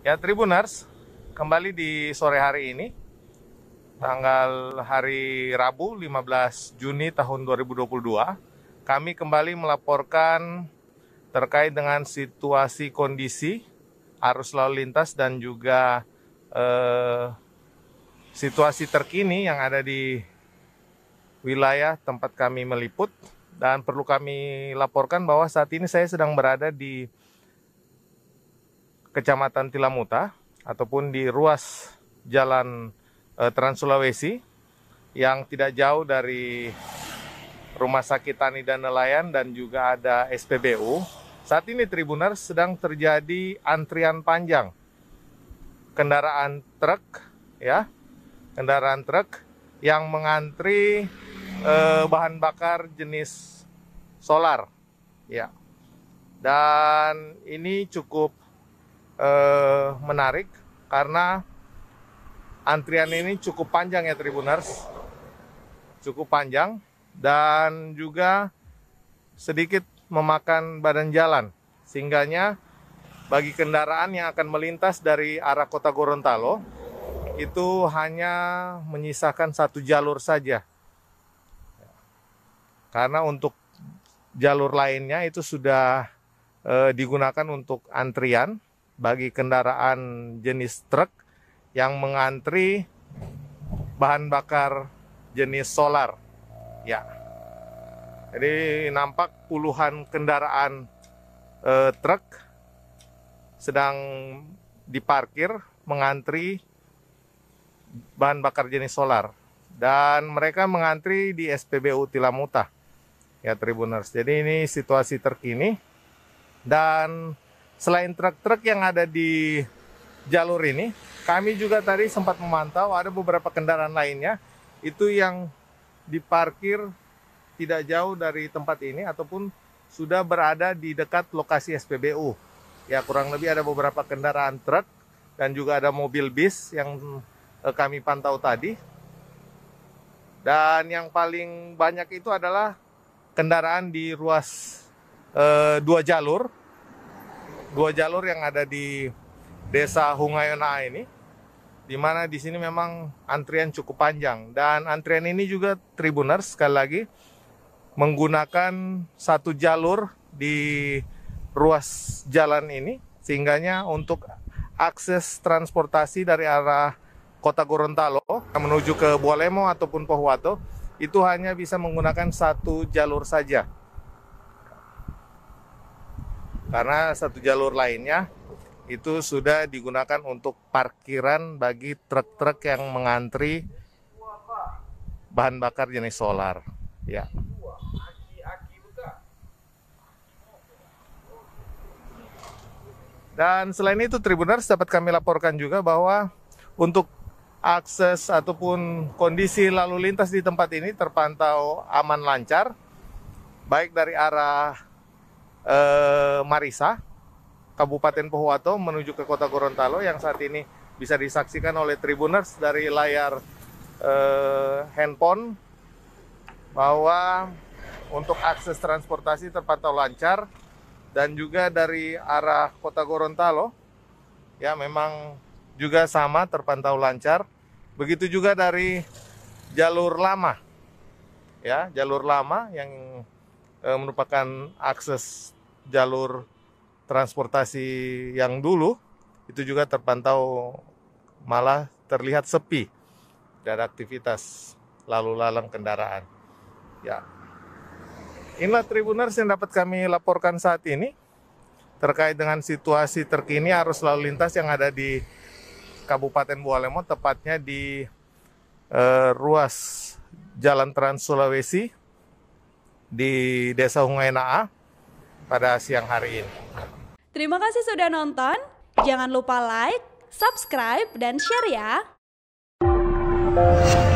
Ya Tribuners, kembali di sore hari ini, tanggal hari Rabu 15 Juni tahun 2022, kami kembali melaporkan terkait dengan situasi kondisi arus lalu lintas dan juga eh, situasi terkini yang ada di wilayah tempat kami meliput dan perlu kami laporkan bahwa saat ini saya sedang berada di Kecamatan Tilamuta ataupun di ruas Jalan eh, Trans Sulawesi yang tidak jauh dari Rumah Sakit Tani dan Nelayan dan juga ada SPBU. Saat ini Tribuner sedang terjadi antrian panjang kendaraan truk ya, kendaraan truk yang mengantri eh, bahan bakar jenis solar ya. Dan ini cukup eh, menarik karena antrian ini cukup panjang ya Tribuners. Cukup panjang dan juga sedikit memakan badan jalan. Sehingganya bagi kendaraan yang akan melintas dari arah kota Gorontalo itu hanya menyisakan satu jalur saja. Karena untuk jalur lainnya itu sudah e, digunakan untuk antrian bagi kendaraan jenis truk yang mengantri bahan bakar jenis solar. Ya. Jadi nampak puluhan kendaraan eh, truk sedang diparkir mengantri bahan bakar jenis solar dan mereka mengantri di SPBU Tilamuta ya Tribuners. Jadi ini situasi terkini dan Selain truk-truk yang ada di jalur ini, kami juga tadi sempat memantau ada beberapa kendaraan lainnya itu yang diparkir tidak jauh dari tempat ini ataupun sudah berada di dekat lokasi SPBU. Ya kurang lebih ada beberapa kendaraan truk dan juga ada mobil bis yang eh, kami pantau tadi. Dan yang paling banyak itu adalah kendaraan di ruas eh, dua jalur dua jalur yang ada di Desa Hungayona ini di mana di sini memang antrian cukup panjang dan antrian ini juga tribuners sekali lagi menggunakan satu jalur di ruas jalan ini sehingganya untuk akses transportasi dari arah kota Gorontalo menuju ke Bualemo ataupun Pohuwato itu hanya bisa menggunakan satu jalur saja karena satu jalur lainnya itu sudah digunakan untuk parkiran bagi truk-truk yang mengantri bahan bakar jenis solar. Ya. Dan selain itu Tribuners dapat kami laporkan juga bahwa untuk akses ataupun kondisi lalu lintas di tempat ini terpantau aman lancar baik dari arah eh, Marisa, Kabupaten Pohuwato menuju ke Kota Gorontalo yang saat ini bisa disaksikan oleh Tribuners dari layar eh, handphone bahwa untuk akses transportasi terpantau lancar dan juga dari arah Kota Gorontalo ya memang juga sama terpantau lancar. Begitu juga dari jalur lama. Ya, jalur lama yang eh, merupakan akses jalur transportasi yang dulu itu juga terpantau malah terlihat sepi dari aktivitas lalu lalang kendaraan. Ya. Inilah Tribuners yang dapat kami laporkan saat ini terkait dengan situasi terkini arus lalu lintas yang ada di Kabupaten Bualemo tepatnya di eh, ruas Jalan Trans Sulawesi di Desa Sungai Naa pada siang hari ini. Terima kasih sudah nonton. Jangan lupa like, subscribe, dan share ya.